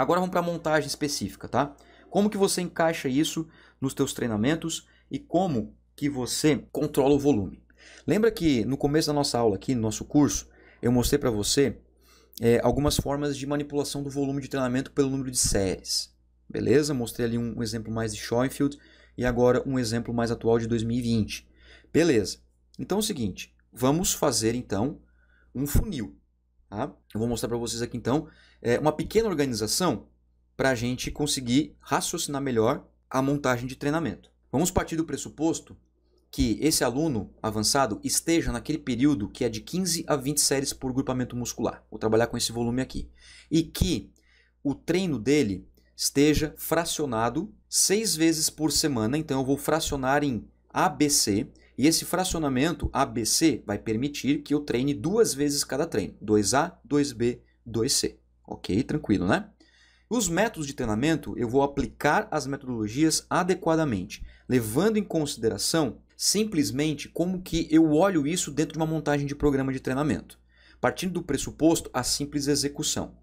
Agora vamos para a montagem específica, tá? Como que você encaixa isso nos teus treinamentos e como que você controla o volume? Lembra que no começo da nossa aula aqui, no nosso curso, eu mostrei para você é, algumas formas de manipulação do volume de treinamento pelo número de séries. Beleza? Mostrei ali um, um exemplo mais de Schoenfield e agora um exemplo mais atual de 2020. Beleza. Então é o seguinte, vamos fazer então um funil. Tá? Eu vou mostrar para vocês aqui então é, uma pequena organização para a gente conseguir raciocinar melhor a montagem de treinamento. Vamos partir do pressuposto que esse aluno avançado esteja naquele período que é de 15 a 20 séries por grupamento muscular. Vou trabalhar com esse volume aqui. E que o treino dele esteja fracionado seis vezes por semana. Então eu vou fracionar em ABC, e esse fracionamento ABC vai permitir que eu treine duas vezes cada treino: 2A, 2B, 2C. Ok? Tranquilo, né? Os métodos de treinamento, eu vou aplicar as metodologias adequadamente, levando em consideração simplesmente como que eu olho isso dentro de uma montagem de programa de treinamento, partindo do pressuposto a simples execução.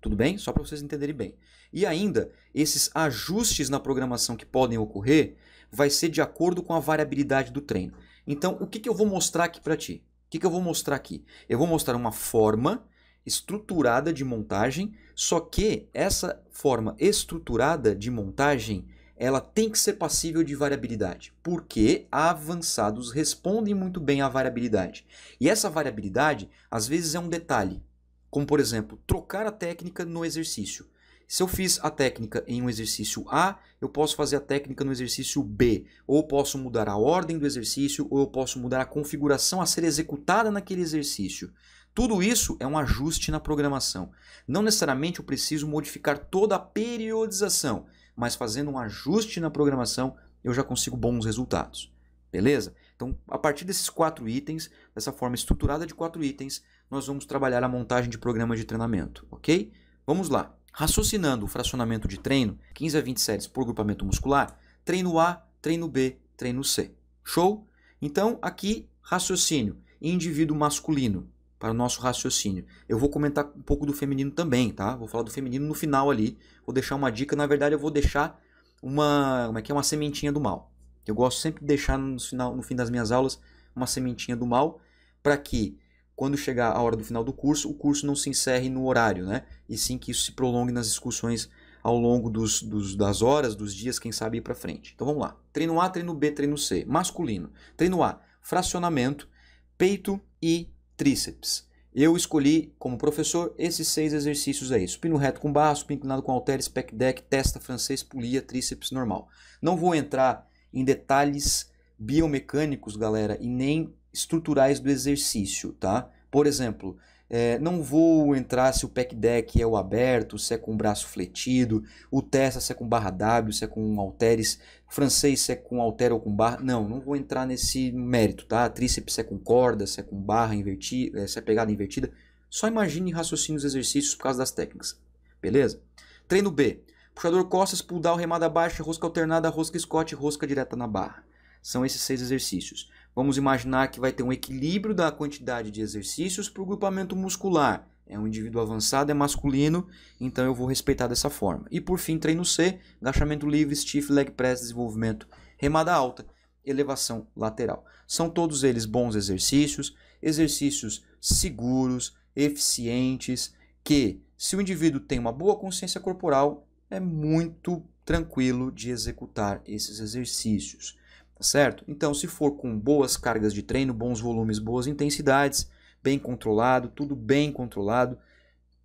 Tudo bem? Só para vocês entenderem bem. E ainda, esses ajustes na programação que podem ocorrer vai ser de acordo com a variabilidade do treino. Então, o que, que eu vou mostrar aqui para ti? O que, que eu vou mostrar aqui? Eu vou mostrar uma forma estruturada de montagem, só que essa forma estruturada de montagem ela tem que ser passível de variabilidade, porque avançados respondem muito bem à variabilidade. E essa variabilidade, às vezes, é um detalhe, como, por exemplo, trocar a técnica no exercício. Se eu fiz a técnica em um exercício A, eu posso fazer a técnica no exercício B. Ou posso mudar a ordem do exercício, ou eu posso mudar a configuração a ser executada naquele exercício. Tudo isso é um ajuste na programação. Não necessariamente eu preciso modificar toda a periodização, mas fazendo um ajuste na programação eu já consigo bons resultados. Beleza? Então, a partir desses quatro itens, dessa forma estruturada de quatro itens, nós vamos trabalhar a montagem de programas de treinamento, ok? Vamos lá! Raciocinando o fracionamento de treino, 15 a 20 séries por grupamento muscular, treino A, treino B, treino C. Show? Então, aqui, raciocínio, indivíduo masculino, para o nosso raciocínio. Eu vou comentar um pouco do feminino também, tá? Vou falar do feminino no final ali, vou deixar uma dica, na verdade eu vou deixar uma, como é que é, uma sementinha do mal. Eu gosto sempre de deixar no final, no fim das minhas aulas, uma sementinha do mal, para que quando chegar a hora do final do curso, o curso não se encerre no horário, né? E sim que isso se prolongue nas discussões ao longo dos, dos das horas, dos dias, quem sabe ir para frente. Então vamos lá. Treino A, treino B, treino C. Masculino. Treino A, fracionamento, peito e tríceps. Eu escolhi, como professor, esses seis exercícios aí. Supino reto com barra, supino inclinado com halteres, pec deck, testa francês, polia, tríceps normal. Não vou entrar em detalhes biomecânicos, galera, e nem estruturais do exercício, tá? Por exemplo, é, não vou entrar se o pec deck é o aberto, se é com o braço fletido, o testa se é com barra W, se é com halteres, francês se é com halter ou com barra. Não, não vou entrar nesse mérito, tá? Tríceps se é com corda, se é com barra invertida, é, se é pegada invertida. Só imagine raciocínio os exercícios por causa das técnicas, beleza? Treino B. Puxador costas, pull down, remada baixa, rosca alternada, rosca Scott, rosca direta na barra. São esses seis exercícios. Vamos imaginar que vai ter um equilíbrio da quantidade de exercícios para o grupamento muscular. É um indivíduo avançado, é masculino, então eu vou respeitar dessa forma. E por fim, treino C, agachamento livre, stiff leg press, desenvolvimento, remada alta, elevação lateral. São todos eles bons exercícios, exercícios seguros, eficientes, que se o indivíduo tem uma boa consciência corporal, é muito tranquilo de executar esses exercícios certo? Então, se for com boas cargas de treino, bons volumes, boas intensidades, bem controlado, tudo bem controlado,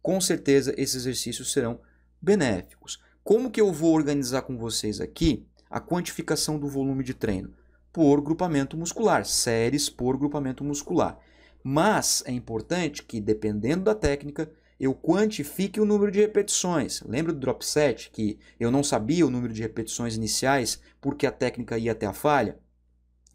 com certeza esses exercícios serão benéficos. Como que eu vou organizar com vocês aqui a quantificação do volume de treino? Por grupamento muscular, séries por grupamento muscular. Mas é importante que, dependendo da técnica, eu quantifique o número de repetições. Lembra do drop set, que eu não sabia o número de repetições iniciais porque a técnica ia até a falha?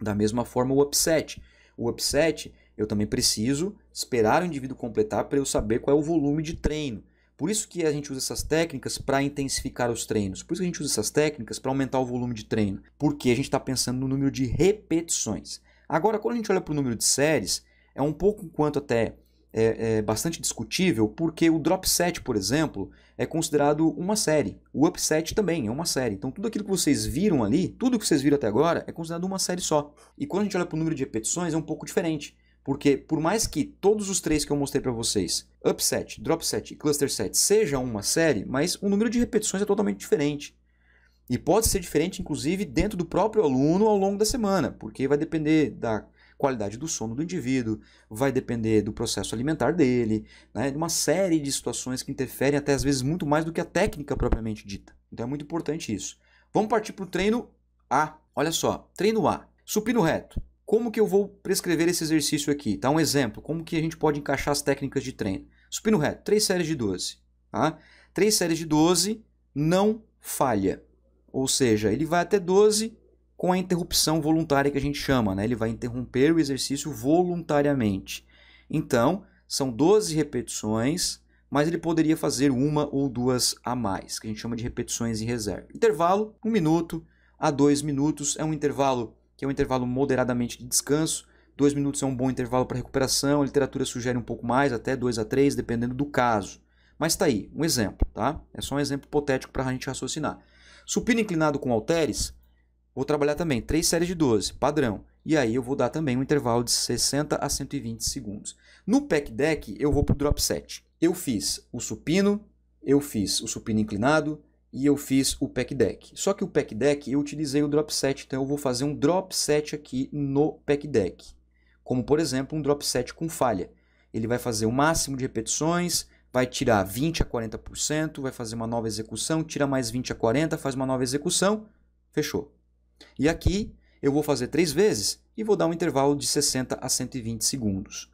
Da mesma forma, o upset. O upset, eu também preciso esperar o indivíduo completar para eu saber qual é o volume de treino. Por isso que a gente usa essas técnicas para intensificar os treinos. Por isso que a gente usa essas técnicas para aumentar o volume de treino. Porque a gente está pensando no número de repetições. Agora, quando a gente olha para o número de séries, é um pouco quanto até é, é, bastante discutível, porque o drop set, por exemplo, é considerado uma série. O upset também é uma série. Então tudo aquilo que vocês viram ali, tudo que vocês viram até agora, é considerado uma série só. E quando a gente olha para o número de repetições, é um pouco diferente. Porque por mais que todos os três que eu mostrei para vocês, upset, drop set e cluster set, sejam uma série, mas o número de repetições é totalmente diferente. E pode ser diferente, inclusive, dentro do próprio aluno ao longo da semana, porque vai depender da qualidade do sono do indivíduo, vai depender do processo alimentar dele, né, de uma série de situações que interferem até às vezes muito mais do que a técnica propriamente dita. Então é muito importante isso. Vamos partir para o treino A. Olha só, treino A. Supino reto. Como que eu vou prescrever esse exercício aqui? Tá um exemplo, como que a gente pode encaixar as técnicas de treino. Supino reto, três séries de 12. Tá? Três séries de 12, não falha. Ou seja, ele vai até 12, com a interrupção voluntária que a gente chama, né? Ele vai interromper o exercício voluntariamente. Então, são 12 repetições, mas ele poderia fazer uma ou duas a mais, que a gente chama de repetições em reserva. Intervalo, um minuto a dois minutos. É um intervalo que é um intervalo moderadamente de descanso. Dois minutos é um bom intervalo para recuperação. A literatura sugere um pouco mais, até dois a três, dependendo do caso. Mas está aí, um exemplo, tá? É só um exemplo hipotético para a gente raciocinar. Supino inclinado com halteres Vou trabalhar também três séries de 12, padrão. E aí eu vou dar também um intervalo de 60 a 120 segundos. No pack deck, eu vou para o drop set. Eu fiz o supino, eu fiz o supino inclinado e eu fiz o pack deck. Só que o pack deck eu utilizei o drop set, então eu vou fazer um drop set aqui no pack deck. Como por exemplo, um drop set com falha. Ele vai fazer o máximo de repetições, vai tirar 20 a 40%, vai fazer uma nova execução, tira mais 20 a 40, faz uma nova execução, fechou. E aqui eu vou fazer três vezes e vou dar um intervalo de 60 a 120 segundos.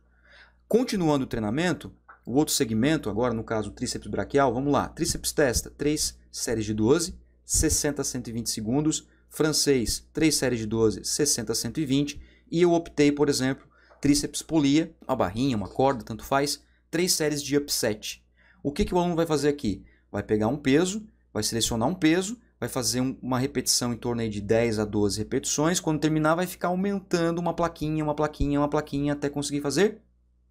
Continuando o treinamento, o outro segmento, agora no caso tríceps braquial, vamos lá. Tríceps testa, três séries de 12, 60 a 120 segundos. Francês, três séries de 12, 60 a 120. E eu optei, por exemplo, tríceps polia, uma barrinha, uma corda, tanto faz, três séries de upset. O que, que o aluno vai fazer aqui? Vai pegar um peso, vai selecionar um peso vai fazer uma repetição em torno aí de 10 a 12 repetições. Quando terminar, vai ficar aumentando uma plaquinha, uma plaquinha, uma plaquinha até conseguir fazer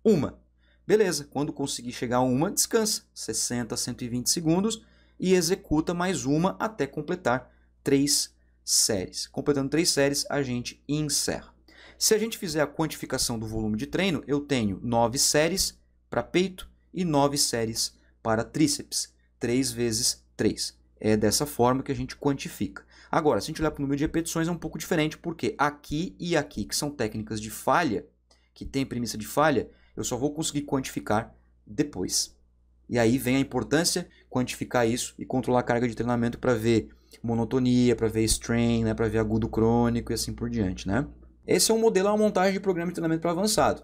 uma. Beleza, quando conseguir chegar a uma, descansa 60, 120 segundos e executa mais uma até completar três séries. Completando três séries, a gente encerra. Se a gente fizer a quantificação do volume de treino, eu tenho nove séries para peito e nove séries para tríceps, 3 vezes 3 é dessa forma que a gente quantifica. Agora, se a gente olhar para o número de repetições, é um pouco diferente, porque aqui e aqui, que são técnicas de falha, que tem premissa de falha, eu só vou conseguir quantificar depois. E aí vem a importância quantificar isso e controlar a carga de treinamento para ver monotonia, para ver strain, né, para ver agudo crônico e assim por diante. Né? Esse é um modelo, é uma montagem de programa de treinamento para avançado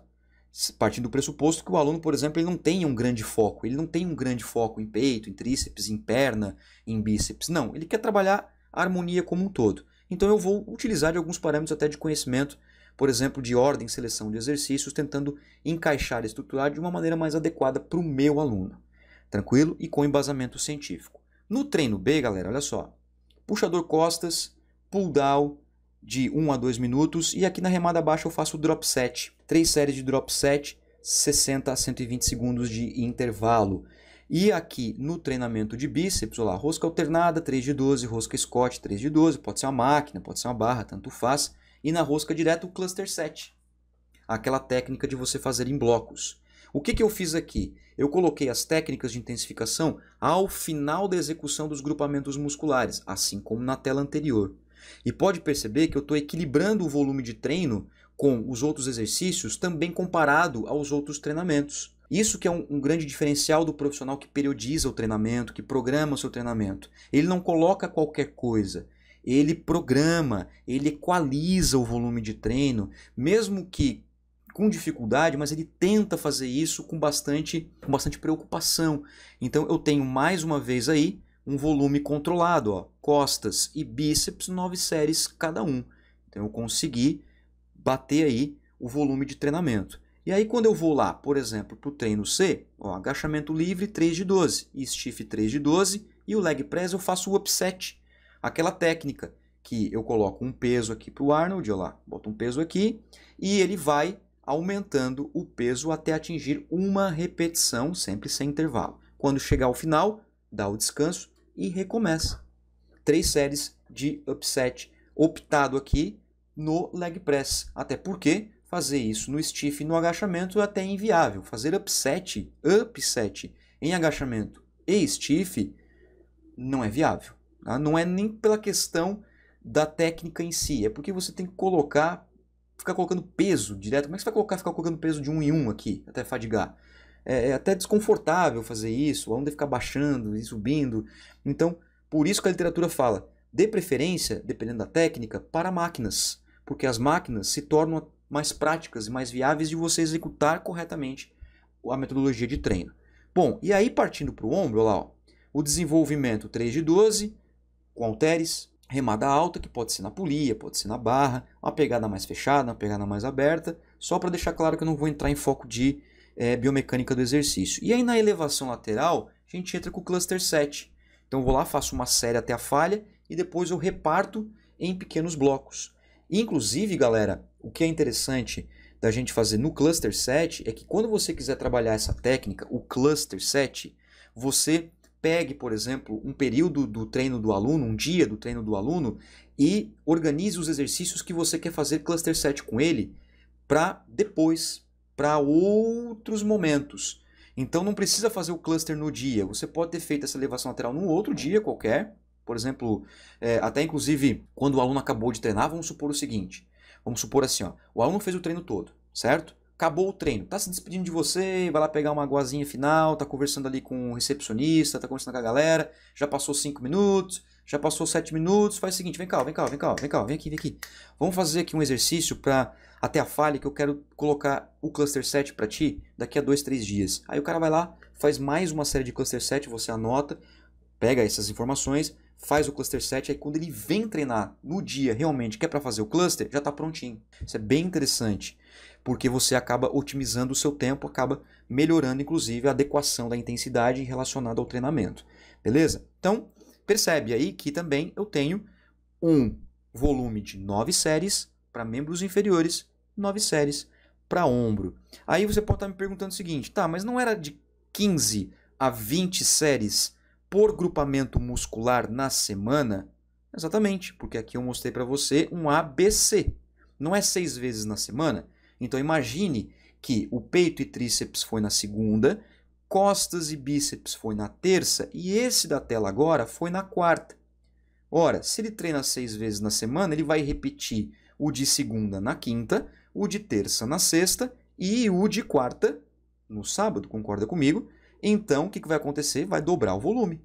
partindo do pressuposto que o aluno, por exemplo, ele não tem um grande foco, ele não tem um grande foco em peito, em tríceps, em perna, em bíceps. Não, ele quer trabalhar a harmonia como um todo. Então eu vou utilizar de alguns parâmetros até de conhecimento, por exemplo, de ordem, seleção de exercícios, tentando encaixar e estruturar de uma maneira mais adequada para o meu aluno. Tranquilo? E com embasamento científico. No treino B, galera, olha só. Puxador costas, pull down, de 1 a 2 minutos e aqui na remada baixa eu faço drop set, três séries de drop set, 60 a 120 segundos de intervalo. E aqui no treinamento de bíceps, olha lá, rosca alternada, 3 de 12, rosca Scott, 3 de 12, pode ser uma máquina, pode ser uma barra, tanto faz. E na rosca direto o cluster set, aquela técnica de você fazer em blocos. O que, que eu fiz aqui? Eu coloquei as técnicas de intensificação ao final da execução dos grupamentos musculares, assim como na tela anterior. E pode perceber que eu estou equilibrando o volume de treino com os outros exercícios também comparado aos outros treinamentos. Isso que é um, um, grande diferencial do profissional que periodiza o treinamento, que programa o seu treinamento. Ele não coloca qualquer coisa. Ele programa, ele equaliza o volume de treino, mesmo que com dificuldade, mas ele tenta fazer isso com bastante, com bastante preocupação. Então eu tenho mais uma vez aí um volume controlado, ó, costas e bíceps, nove séries cada um. Então eu consegui bater aí o volume de treinamento. E aí quando eu vou lá, por exemplo, para o treino C, ó, agachamento livre 3 de 12, stiff 3 de 12 e o leg press eu faço o upset, aquela técnica que eu coloco um peso aqui para o Arnold, ó lá, boto um peso aqui e ele vai aumentando o peso até atingir uma repetição, sempre sem intervalo. Quando chegar ao final, dá o descanso e recomeça. Três séries de upset optado aqui no leg press. Até porque fazer isso no stiff e no agachamento é até inviável. Fazer upset, upset em agachamento e stiff não é viável. Tá? Não é nem pela questão da técnica em si, é porque você tem que colocar, ficar colocando peso direto. Como é que você vai colocar, ficar colocando peso de um em um aqui até fadigar? É, é, até desconfortável fazer isso, o aluno ficar baixando e subindo. Então, por isso que a literatura fala, dê preferência, dependendo da técnica, para máquinas, porque as máquinas se tornam mais práticas e mais viáveis de você executar corretamente a metodologia de treino. Bom, e aí partindo para o ombro, lá, ó, o desenvolvimento 3 de 12, com halteres, remada alta, que pode ser na polia, pode ser na barra, uma pegada mais fechada, uma pegada mais aberta, só para deixar claro que eu não vou entrar em foco de é, biomecânica do exercício. E aí na elevação lateral, a gente entra com o cluster 7. Então vou lá, faço uma série até a falha e depois eu reparto em pequenos blocos. Inclusive, galera, o que é interessante da gente fazer no cluster 7 é que quando você quiser trabalhar essa técnica, o cluster 7, você pegue, por exemplo, um período do treino do aluno, um dia do treino do aluno e organize os exercícios que você quer fazer cluster 7 com ele para depois para outros momentos. Então não precisa fazer o cluster no dia. Você pode ter feito essa elevação lateral num outro dia qualquer. Por exemplo, é, até inclusive quando o aluno acabou de treinar, vamos supor o seguinte. Vamos supor assim, ó, o aluno fez o treino todo, certo? Acabou o treino, tá se despedindo de você, vai lá pegar uma aguazinha final, tá conversando ali com o recepcionista, tá conversando com a galera, já passou 5 minutos, já passou 7 minutos, faz o seguinte, vem cá, vem cá, vem cá, vem cá, vem aqui, vem aqui. Vamos fazer aqui um exercício para até a falha que eu quero colocar o cluster set para ti daqui a dois, três dias. Aí o cara vai lá, faz mais uma série de cluster set, você anota, pega essas informações, faz o cluster set, aí quando ele vem treinar no dia realmente que é para fazer o cluster, já está prontinho. Isso é bem interessante, porque você acaba otimizando o seu tempo, acaba melhorando inclusive a adequação da intensidade relacionada ao treinamento. Beleza? Então, percebe aí que também eu tenho um volume de nove séries para membros inferiores nove séries para ombro. Aí você pode estar tá me perguntando o seguinte: tá, mas não era de 15 a 20 séries por grupamento muscular na semana? Exatamente, porque aqui eu mostrei para você um ABC. Não é seis vezes na semana? Então imagine que o peito e tríceps foi na segunda, costas e bíceps foi na terça e esse da tela agora foi na quarta. Ora, se ele treina seis vezes na semana, ele vai repetir o de segunda na quinta, o de terça na sexta e o de quarta no sábado, concorda comigo? Então, o que, que vai acontecer? Vai dobrar o volume.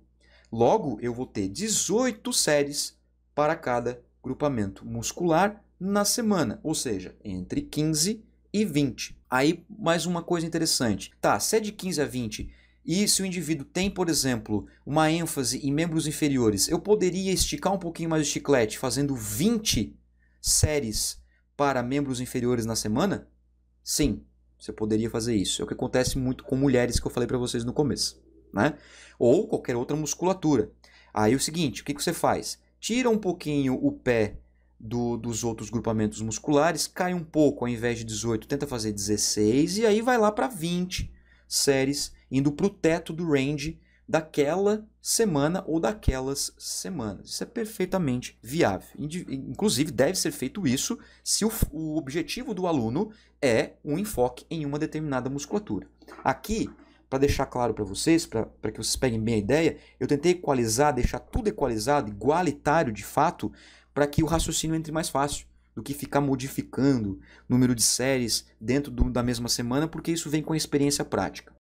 Logo, eu vou ter 18 séries para cada grupamento muscular na semana, ou seja, entre 15 e 20. Aí, mais uma coisa interessante. Tá, se é de 15 a 20 e se o indivíduo tem, por exemplo, uma ênfase em membros inferiores, eu poderia esticar um pouquinho mais o chiclete fazendo 20 séries para membros inferiores na semana? Sim, você poderia fazer isso. É o que acontece muito com mulheres que eu falei para vocês no começo, né? Ou qualquer outra musculatura. Aí é o seguinte, o que, você faz? Tira um pouquinho o pé do, dos outros grupamentos musculares, cai um pouco, ao invés de 18, tenta fazer 16 e aí vai lá para 20 séries, indo para o teto do range daquela semana ou daquelas semanas. Isso é perfeitamente viável. Inclusive, deve ser feito isso se o, o objetivo do aluno é um enfoque em uma determinada musculatura. Aqui, para deixar claro para vocês, para que vocês peguem bem a ideia, eu tentei equalizar, deixar tudo equalizado, igualitário de fato, para que o raciocínio entre mais fácil do que ficar modificando número de séries dentro do, da mesma semana, porque isso vem com a experiência prática.